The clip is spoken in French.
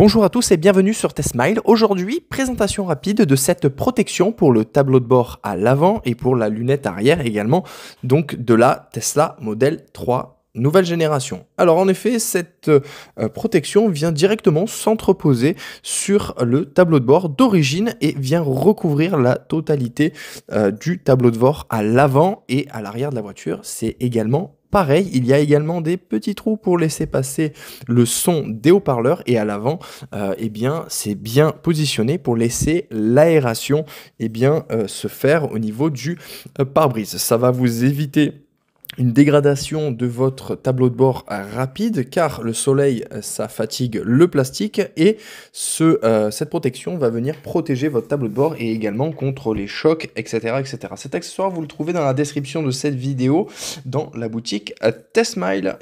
Bonjour à tous et bienvenue sur TestMile. Aujourd'hui, présentation rapide de cette protection pour le tableau de bord à l'avant et pour la lunette arrière également, donc de la Tesla Model 3 nouvelle génération. Alors en effet, cette euh, protection vient directement s'entreposer sur le tableau de bord d'origine et vient recouvrir la totalité euh, du tableau de bord à l'avant et à l'arrière de la voiture. C'est également Pareil, il y a également des petits trous pour laisser passer le son des haut-parleurs et à l'avant, euh, eh bien, c'est bien positionné pour laisser l'aération eh bien, euh, se faire au niveau du euh, pare-brise. Ça va vous éviter une dégradation de votre tableau de bord rapide car le soleil euh, ça fatigue le plastique et ce, euh, cette protection va venir protéger votre tableau de bord et également contre les chocs etc etc cet accessoire vous le trouvez dans la description de cette vidéo dans la boutique euh, Tesmile